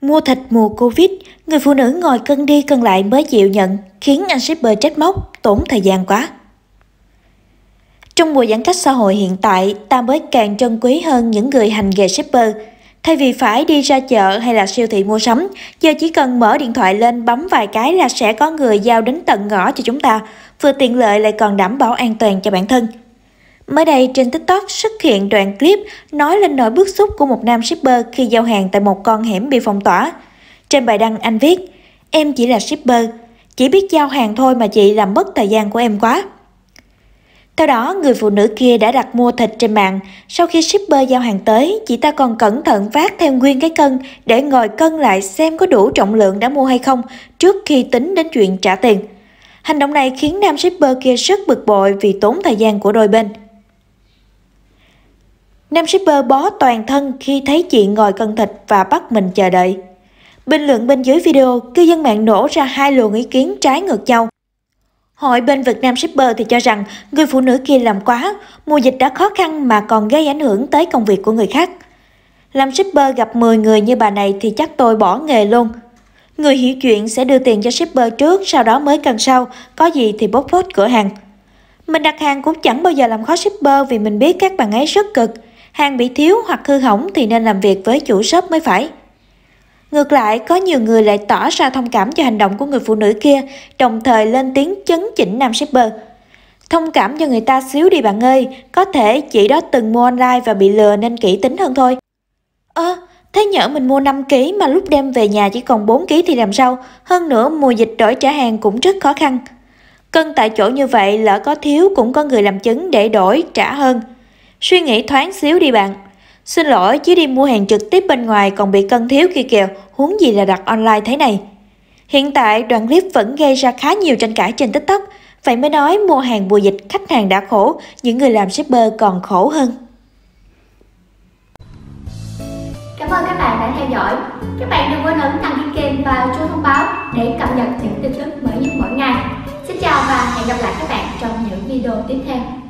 Mua thịt mùa Covid, người phụ nữ ngồi cân đi cân lại mới chịu nhận, khiến anh shipper trách móc, tốn thời gian quá. Trong mùa giãn cách xã hội hiện tại, ta mới càng trân quý hơn những người hành nghề shipper. Thay vì phải đi ra chợ hay là siêu thị mua sắm, giờ chỉ cần mở điện thoại lên bấm vài cái là sẽ có người giao đến tận ngõ cho chúng ta, vừa tiện lợi lại còn đảm bảo an toàn cho bản thân. Mới đây trên TikTok xuất hiện đoạn clip nói lên nỗi bức xúc của một nam shipper khi giao hàng tại một con hẻm bị phong tỏa. Trên bài đăng anh viết, em chỉ là shipper, chỉ biết giao hàng thôi mà chị làm mất thời gian của em quá. Theo đó, người phụ nữ kia đã đặt mua thịt trên mạng. Sau khi shipper giao hàng tới, chị ta còn cẩn thận vác theo nguyên cái cân để ngồi cân lại xem có đủ trọng lượng đã mua hay không trước khi tính đến chuyện trả tiền. Hành động này khiến nam shipper kia rất bực bội vì tốn thời gian của đôi bên. Nam shipper bó toàn thân khi thấy chị ngồi cân thịt và bắt mình chờ đợi. Bình luận bên dưới video, cư dân mạng nổ ra hai luồng ý kiến trái ngược nhau. Hội bên Việt Nam shipper thì cho rằng người phụ nữ kia làm quá, mùa dịch đã khó khăn mà còn gây ảnh hưởng tới công việc của người khác. Làm shipper gặp 10 người như bà này thì chắc tôi bỏ nghề luôn. Người hiểu chuyện sẽ đưa tiền cho shipper trước, sau đó mới cần sau, có gì thì bốc phốt cửa hàng. Mình đặt hàng cũng chẳng bao giờ làm khó shipper vì mình biết các bạn ấy rất cực hàng bị thiếu hoặc hư hỏng thì nên làm việc với chủ shop mới phải. Ngược lại, có nhiều người lại tỏ ra thông cảm cho hành động của người phụ nữ kia, đồng thời lên tiếng chấn chỉnh nam shipper. Thông cảm cho người ta xíu đi bạn ơi, có thể chỉ đó từng mua online và bị lừa nên kỹ tính hơn thôi. Ơ, à, thế nhỡ mình mua 5 kg mà lúc đem về nhà chỉ còn 4 kg thì làm sao? Hơn nữa mùa dịch đổi trả hàng cũng rất khó khăn. Cân tại chỗ như vậy lỡ có thiếu cũng có người làm chứng để đổi trả hơn. Suy nghĩ thoáng xíu đi bạn. Xin lỗi, chỉ đi mua hàng trực tiếp bên ngoài còn bị cân thiếu kia kìa, huống gì là đặt online thế này. Hiện tại, đoạn clip vẫn gây ra khá nhiều tranh cãi trên TikTok, vậy mới nói mua hàng mùa dịch khách hàng đã khổ, những người làm shipper còn khổ hơn. Cảm ơn các bạn đã theo dõi. Các bạn đừng quên ấn đăng ký kênh và chuông thông báo để cập nhật những tin tức mới nhất mỗi ngày. Xin chào và hẹn gặp lại các bạn trong những video tiếp theo.